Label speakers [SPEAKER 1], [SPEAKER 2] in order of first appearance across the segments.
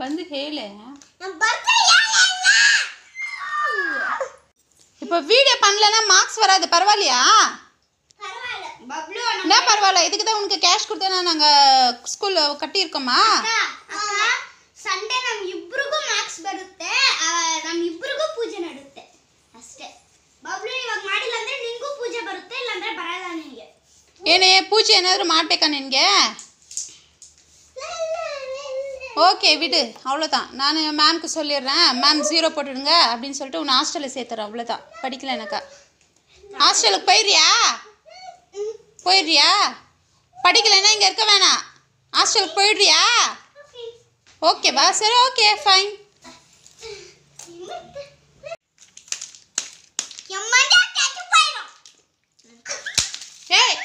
[SPEAKER 1] ಬಂದು ಹೇಳೆ இப்போ வீடியோ பண்ணலன்னா மார்க்ஸ் வராது பரவாயில்லையா என்ன பரவாயில்ல இதுக்கு தான் உனக்கு கேஷ் கொடுத்தா நாங்க ಸ್ಕೂಲ್ கட்டியிருக்கோமா சண்டே ನಮ್ ಇಬ್ರಿಗೂ ಮಾರ್ಕ್ಸ್ ಬರುತ್ತೆ ನಮ್ ஓகே விடு அவ்வளோதான் நான் மேம்க்கு சொல்லிடுறேன் மேம் ஜீரோ போட்டுடுங்க அப்படின்னு சொல்லிட்டு உன்னை ஹாஸ்டலில் சேர்த்துறேன் அவ்வளோதான் படிக்கல எனக்கா ஹாஸ்டலுக்கு போயிடுறியா போயிடுறியா படிக்கலைன்னா இங்கே இருக்க வேணாம்
[SPEAKER 2] ஹாஸ்டலுக்கு போயிடுறியா
[SPEAKER 1] ஓகேவா சரி ஓகே ஃபைன் ஏய்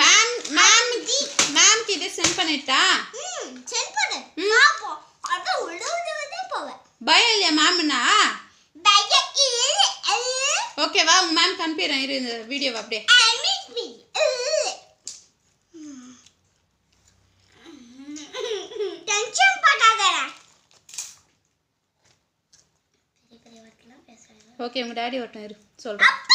[SPEAKER 1] மேம் மேம்க்கு சென்ட் பண்ணிட்டா பயம் இல்லையா மேம்னா ஓகேவா உங்க மேம் அனுப்பிடுறேன் இரு இந்த வீடியோவை அப்படியே ஓகே உங்க டாடி ஒருத்தன் இரு சொல்றேன்